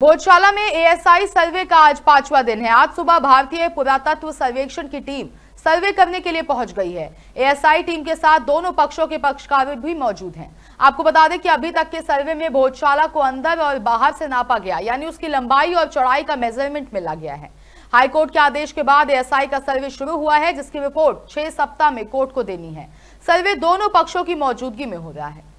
भोजशाला में एएसआई सर्वे का आज पांचवा दिन है आज सुबह भारतीय पुरातत्व सर्वेक्षण की टीम सर्वे करने के लिए पहुंच गई है एएसआई टीम के साथ दोनों पक्षों के पक्षकार भी मौजूद हैं। आपको बता दें कि अभी तक के सर्वे में भोजशाला को अंदर और बाहर से नापा गया यानी उसकी लंबाई और चौड़ाई का मेजरमेंट मिला गया है हाईकोर्ट के आदेश के बाद एएसआई का सर्वे शुरू हुआ है जिसकी रिपोर्ट छह सप्ताह में कोर्ट को देनी है सर्वे दोनों पक्षों की मौजूदगी में हो रहा है